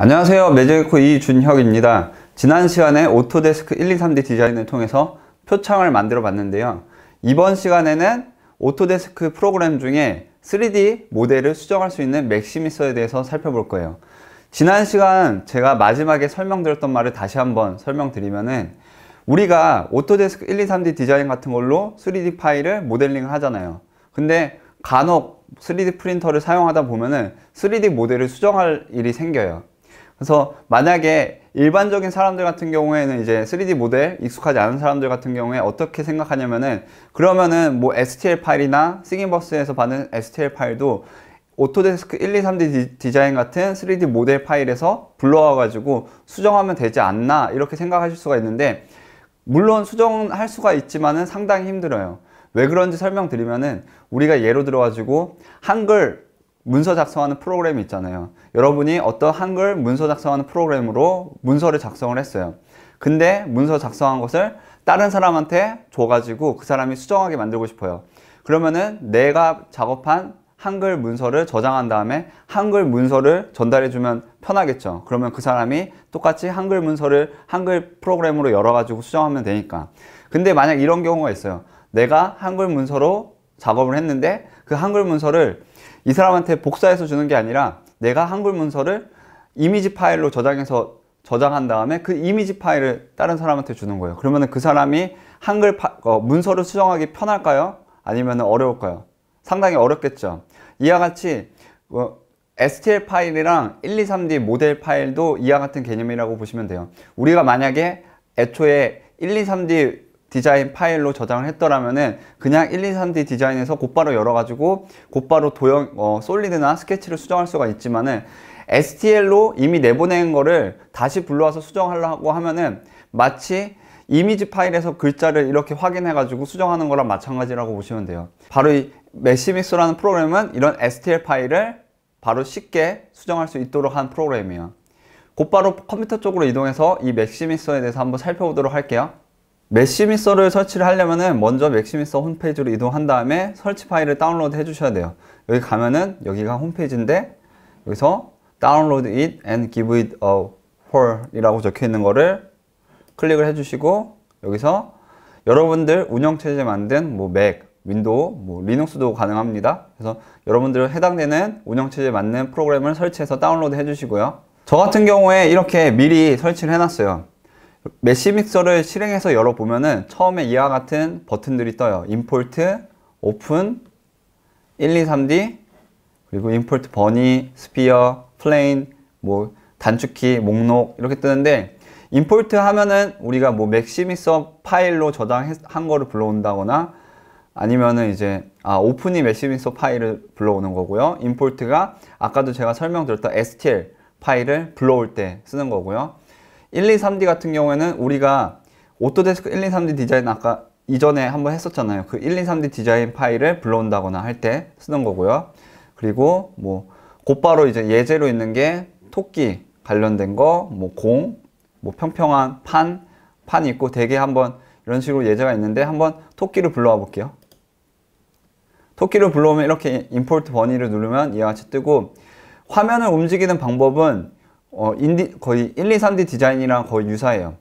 안녕하세요 매직에코 이준혁입니다 지난 시간에 오토데스크 123D 디자인을 통해서 표창을 만들어 봤는데요 이번 시간에는 오토데스크 프로그램 중에 3D 모델을 수정할 수 있는 맥시미서에 대해서 살펴볼 거예요 지난 시간 제가 마지막에 설명드렸던 말을 다시 한번 설명드리면은 우리가 오토데스크 123D 디자인 같은 걸로 3D 파일을 모델링 하잖아요 근데 간혹 3D 프린터를 사용하다 보면은 3D 모델을 수정할 일이 생겨요 그래서 만약에 일반적인 사람들 같은 경우에는 이제 3D 모델 익숙하지 않은 사람들 같은 경우에 어떻게 생각하냐면은 그러면은 뭐 STL 파일이나 싱깅버스에서 받는 STL 파일도 오토데스크 1, 2, 3D 디자인 같은 3D 모델 파일에서 불러와가지고 수정하면 되지 않나 이렇게 생각하실 수가 있는데 물론 수정할 수가 있지만은 상당히 힘들어요. 왜 그런지 설명드리면은 우리가 예로 들어가지고 한글 문서 작성하는 프로그램이 있잖아요. 여러분이 어떤 한글 문서 작성하는 프로그램으로 문서를 작성을 했어요. 근데 문서 작성한 것을 다른 사람한테 줘가지고 그 사람이 수정하게 만들고 싶어요. 그러면은 내가 작업한 한글 문서를 저장한 다음에 한글 문서를 전달해주면 편하겠죠. 그러면 그 사람이 똑같이 한글 문서를 한글 프로그램으로 열어가지고 수정하면 되니까. 근데 만약 이런 경우가 있어요. 내가 한글 문서로 작업을 했는데 그 한글 문서를 이 사람한테 복사해서 주는 게 아니라 내가 한글 문서를 이미지 파일로 저장해서 저장한 다음에 그 이미지 파일을 다른 사람한테 주는 거예요. 그러면 그 사람이 한글 파, 어, 문서를 수정하기 편할까요? 아니면 어려울까요? 상당히 어렵겠죠. 이와 같이 어, STL 파일이랑 123D 모델 파일도 이와 같은 개념이라고 보시면 돼요. 우리가 만약에 애초에 123D 디자인 파일로 저장을 했더라면은 그냥 1, 2, 3D 디자인에서 곧바로 열어가지고 곧바로 도형, 어, 솔리드나 스케치를 수정할 수가 있지만은 STL로 이미 내보낸 거를 다시 불러와서 수정하려고 하면은 마치 이미지 파일에서 글자를 이렇게 확인해가지고 수정하는 거랑 마찬가지라고 보시면 돼요. 바로 이 메시믹스라는 프로그램은 이런 STL 파일을 바로 쉽게 수정할 수 있도록 한 프로그램이에요. 곧바로 컴퓨터 쪽으로 이동해서 이 맥시미스에 대해서 한번 살펴보도록 할게요. 맥시미서를 설치를 하려면은 먼저 맥시미서 홈페이지로 이동한 다음에 설치 파일을 다운로드 해 주셔야 돼요 여기 가면은 여기가 홈페이지인데 여기서 download it and give it a for 이라고 적혀 있는 거를 클릭을 해 주시고 여기서 여러분들 운영체제 만든 뭐 맥, 윈도우, 뭐 리눅스도 가능합니다 그래서 여러분들 해당되는 운영체제 맞는 프로그램을 설치해서 다운로드 해 주시고요 저 같은 경우에 이렇게 미리 설치를 해놨어요 메시 믹서를 실행해서 열어보면은 처음에 이와 같은 버튼들이 떠요. 임포트, 오픈, 123D, 그리고 임포트 버니, 스피어, 플레인, 뭐 단축키, 목록 이렇게 뜨는데 임포트 하면은 우리가 뭐 맥시 믹서 파일로 저장한 거를 불러온다거나 아니면은 이제 아 오픈이 메시 믹서 파일을 불러오는 거고요. 임포트가 아까도 제가 설명드렸던 STL 파일을 불러올 때 쓰는 거고요. 1, 2, 3D 같은 경우에는 우리가 오토데스크 1, 2, 3D 디자인 아까 이전에 한번 했었잖아요. 그 1, 2, 3D 디자인 파일을 불러온다거나 할 때 쓰는 거고요. 그리고 뭐 곧바로 이제 예제로 있는 게 토끼 관련된 거, 뭐 공, 뭐 평평한 판, 판 있고 대개 한번 이런 식으로 예제가 있는데 한번 토끼를 불러와 볼게요. 토끼를 불러오면 이렇게 import 번위를 누르면 이와 같이 뜨고 화면을 움직이는 방법은 어, 인디, 거의 1, 2, 3D 디자인이랑 거의 유사해요.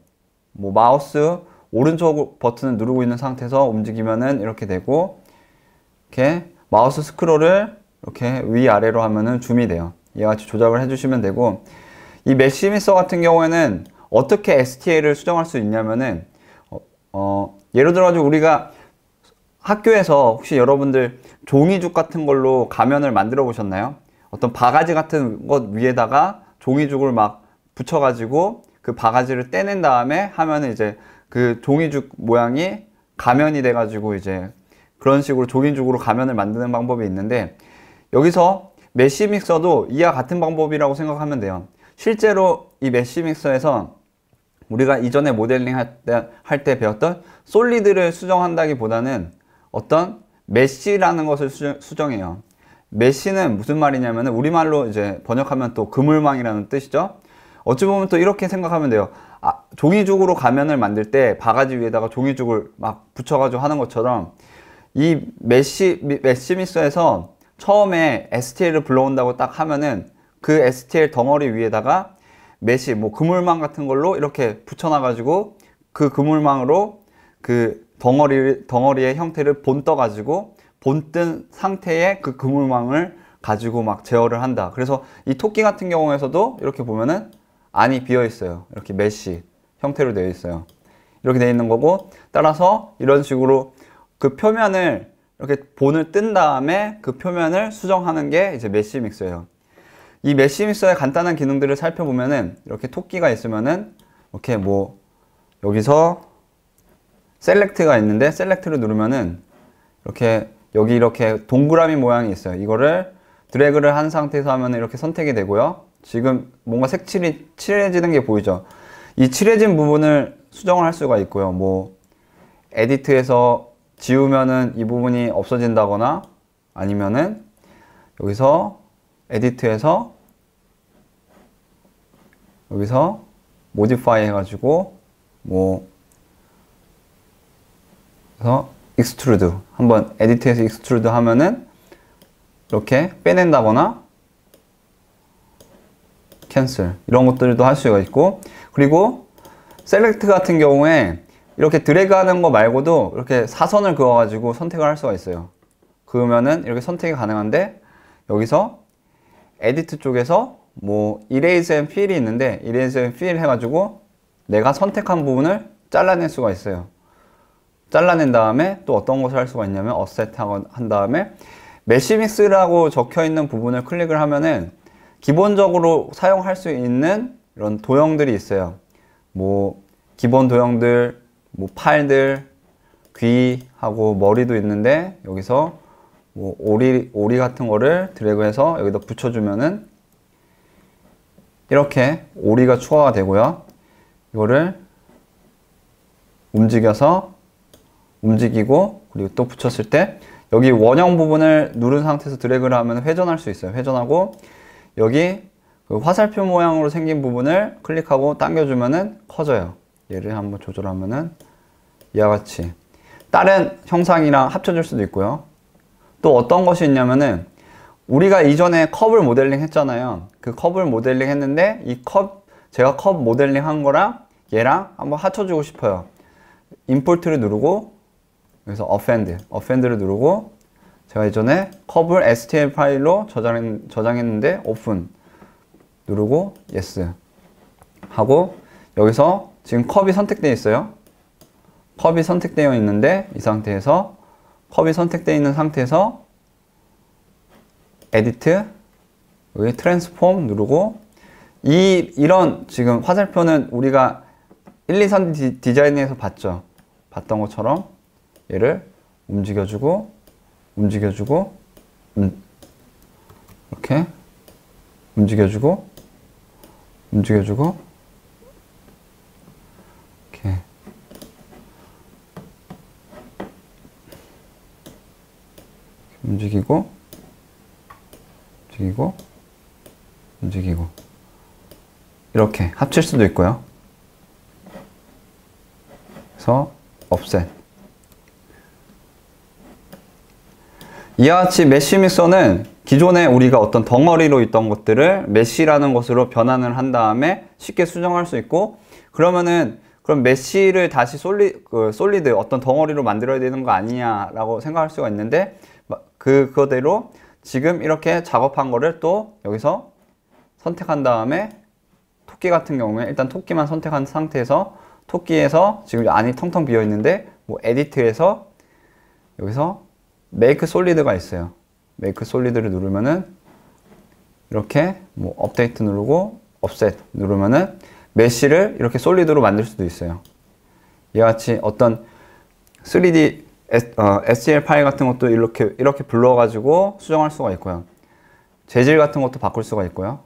뭐 마우스 오른쪽 버튼을 누르고 있는 상태에서 움직이면은 이렇게 되고 이렇게 마우스 스크롤을 이렇게 위아래로 하면은 줌이 돼요. 이와 같이 조작을 해주시면 되고 이 메시미서 같은 경우에는 어떻게 STA를 수정할 수 있냐면은 어, 어, 예를 들어가지고 우리가 학교에서 혹시 여러분들 종이죽 같은 걸로 가면을 만들어 보셨나요? 어떤 바가지 같은 것 위에다가 종이죽을 막 붙여가지고 그 바가지를 떼낸 다음에 하면은 이제 그 종이죽 모양이 가면이 돼가지고 이제 그런 식으로 종이죽으로 가면을 만드는 방법이 있는데 여기서 메쉬 믹서도 이와 같은 방법이라고 생각하면 돼요. 실제로 이 메쉬 믹서에서 우리가 이전에 모델링 할 때, 배웠던 솔리드를 수정한다기보다는 어떤 메쉬라는 것을 수정, 수정해요. 메시는 무슨 말이냐면 우리말로 이제 번역하면 또 그물망이라는 뜻이죠. 어찌 보면 또 이렇게 생각하면 돼요. 아, 종이죽으로 가면을 만들 때 바가지 위에다가 종이죽을 막 붙여가지고 하는 것처럼 이 메시, 메시미스에서 처음에 STL을 불러온다고 딱 하면은 그 STL 덩어리 위에다가 메시, 뭐 그물망 같은 걸로 이렇게 붙여놔가지고 그 그물망으로 그 덩어리, 덩어리의 형태를 본떠가지고 본뜬 상태의 그 그물망을 가지고 막 제어를 한다. 그래서 이 토끼 같은 경우에서도 이렇게 보면은 안이 비어 있어요. 이렇게 메시 형태로 되어 있어요. 이렇게 되어 있는 거고 따라서 이런 식으로 그 표면을 이렇게 본을 뜬 다음에 그 표면을 수정하는 게 이제 메시 믹서예요. 이 메시 믹서의 간단한 기능들을 살펴보면은 이렇게 토끼가 있으면은 이렇게 뭐 여기서 셀렉트가 있는데 셀렉트를 누르면은 이렇게 여기 이렇게 동그라미 모양이 있어요. 이거를 드래그를 한 상태에서 하면 이렇게 선택이 되고요. 지금 뭔가 색칠이 칠해지는 게 보이죠. 이 칠해진 부분을 수정을 할 수가 있고요. 뭐 에디트에서 지우면은 이 부분이 없어진다거나 아니면은 여기서 에디트에서 여기서 모디파이 해가지고 뭐 그래서 익스트루드 한번 에디트에서 익스트루드 하면은 이렇게 빼낸다거나 캔슬 이런 것들도 할 수가 있고 그리고 셀렉트 같은 경우에 이렇게 드래그 하는 거 말고도 이렇게 사선을 그어 가지고 선택을 할 수가 있어요 그러면은 이렇게 선택이 가능한데 여기서 에디트 쪽에서 뭐 erase and fill이 있는데 erase and fill 해가지고 내가 선택한 부분을 잘라낼 수가 있어요 잘라낸 다음에 또 어떤 것을 할 수가 있냐면 어셋한 하고 다음에 메시믹스라고 적혀 있는 부분을 클릭을 하면은 기본적으로 사용할 수 있는 이런 도형들이 있어요. 뭐 기본 도형들, 뭐 팔들, 귀하고 머리도 있는데 여기서 뭐 오리 오리 같은 거를 드래그해서 여기다 붙여주면은 이렇게 오리가 추가가 되고요. 이거를 움직여서 움직이고 그리고 또 붙였을 때 여기 원형 부분을 누른 상태에서 드래그를 하면 회전할 수 있어요. 회전하고 여기 그 화살표 모양으로 생긴 부분을 클릭하고 당겨주면 커져요. 얘를 한번 조절하면은 이와 같이 다른 형상이랑 합쳐질 수도 있고요. 또 어떤 것이 있냐면은 우리가 이전에 컵을 모델링 했잖아요. 그 컵을 모델링 했는데 이 컵 제가 컵 모델링 한 거랑 얘랑 한번 합쳐주고 싶어요. 임포트를 누르고 여기서 offend, offend를 누르고 제가 예전에 컵을 STL 파일로 저장, 저장했는데 open 누르고 yes 하고 여기서 지금 컵이 선택되어 있어요. 컵이 선택되어 있는데 이 상태에서 컵이 선택되어 있는 상태에서 edit 여기 트랜스폼 누르고 이 이런 지금 화살표는 우리가 1, 2, 3 디자인에서 봤죠. 봤던 것처럼 얘를 움직여주고 움직여주고 음, 이렇게 움직여주고 움직여주고 이렇게 움직이고 움직이고 움직이고 이렇게 합칠 수도 있고요 그래서 offset 이와 같이 메쉬 믹서는 기존에 우리가 어떤 덩어리로 있던 것들을 메쉬라는 것으로 변환을 한 다음에 쉽게 수정할 수 있고 그러면은 그럼 메쉬를 다시 솔리, 그 솔리드 어떤 덩어리로 만들어야 되는 거 아니냐라고 생각할 수가 있는데 그, 그대로 지금 이렇게 작업한 거를 또 여기서 선택한 다음에 토끼 같은 경우에 일단 토끼만 선택한 상태에서 토끼에서 지금 안이 텅텅 비어 있는데 뭐 에디트에서 여기서 make solid가 있어요. make solid를 누르면은 이렇게 뭐 업데이트 누르고 offset 누르면은 메쉬를 이렇게 솔리드로 만들 수도 있어요. 이와 같이 어떤 3D S, 어, l 파일 같은 것도 이렇게 이렇게 불러가지고 수정할 수가 있고요. 재질 같은 것도 바꿀 수가 있고요.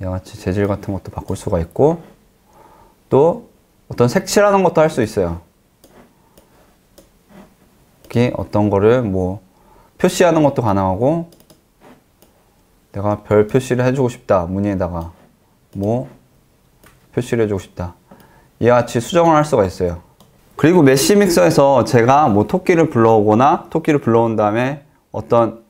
이와 같이 재질 같은 것도 바꿀 수가 있고 또 어떤 색칠하는 것도 할 수 있어요. 특히 어떤 거를 뭐 표시하는 것도 가능하고 내가 별 표시를 해주고 싶다 문의에다가뭐 표시를 해주고 싶다 이와 같이 수정을 할 수가 있어요 그리고 메쉬 믹서에서 제가 뭐 토끼를 불러오거나 토끼를 불러온 다음에 어떤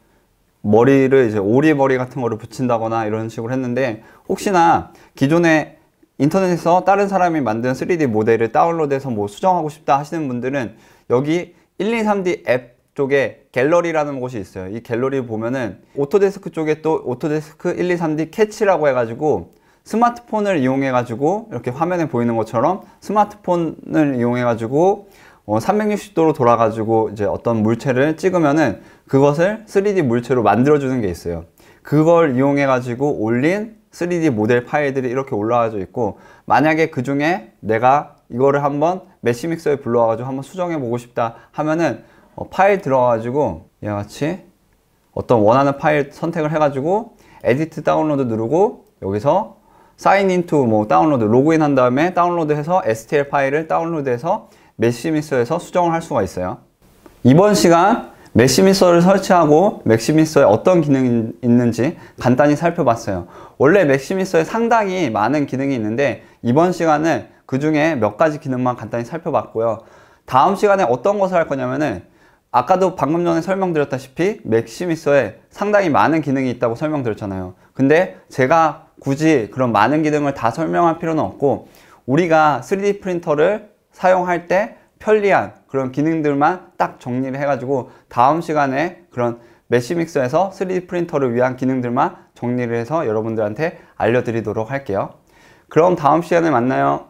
머리를 이제 오리머리 같은 거를 붙인다거나 이런 식으로 했는데 혹시나 기존에 인터넷에서 다른 사람이 만든 3D 모델을 다운로드해서 뭐 수정하고 싶다 하시는 분들은 여기 1, 2, 3D 앱 쪽에 갤러리라는 곳이 있어요. 이 갤러리 보면은 오토데스크 쪽에 또 오토데스크 1, 2, 3D 캐치라고 해가지고 스마트폰을 이용해가지고 이렇게 화면에 보이는 것처럼 스마트폰을 이용해가지고 360도로 어, 돌아가지고 이제 어떤 물체를 찍으면은 그것을 3D 물체로 만들어주는 게 있어요. 그걸 이용해가지고 올린 3D 모델 파일들이 이렇게 올라와져 있고 만약에 그 중에 내가 이거를 한번 메시 믹서에 불러와가지고 한번 수정해 보고 싶다 하면은 어, 파일 들어와가지고 이와 같이 어떤 원하는 파일 선택을 해가지고 에디트 다운로드 누르고 여기서 사인 인투 뭐 다운로드 로그인 한 다음에 다운로드해서 STL 파일을 다운로드해서 메시 믹서에서 수정을 할 수가 있어요. 이번 시간 맥시믹서를 설치하고 맥시믹서에 어떤 기능이 있는지 간단히 살펴봤어요. 원래 맥시믹서에 상당히 많은 기능이 있는데 이번 시간은 그 중에 몇 가지 기능만 간단히 살펴봤고요. 다음 시간에 어떤 것을 할 거냐면은 아까도 방금 전에 설명드렸다시피 맥시미스에 상당히 많은 기능이 있다고 설명드렸잖아요. 근데 제가 굳이 그런 많은 기능을 다 설명할 필요는 없고 우리가 3D 프린터를 사용할 때 편리한 그런 기능들만 딱 정리를 해가지고 다음 시간에 그런 메시믹서에서 3D 프린터를 위한 기능들만 정리를 해서 여러분들한테 알려드리도록 할게요. 그럼 다음 시간에 만나요.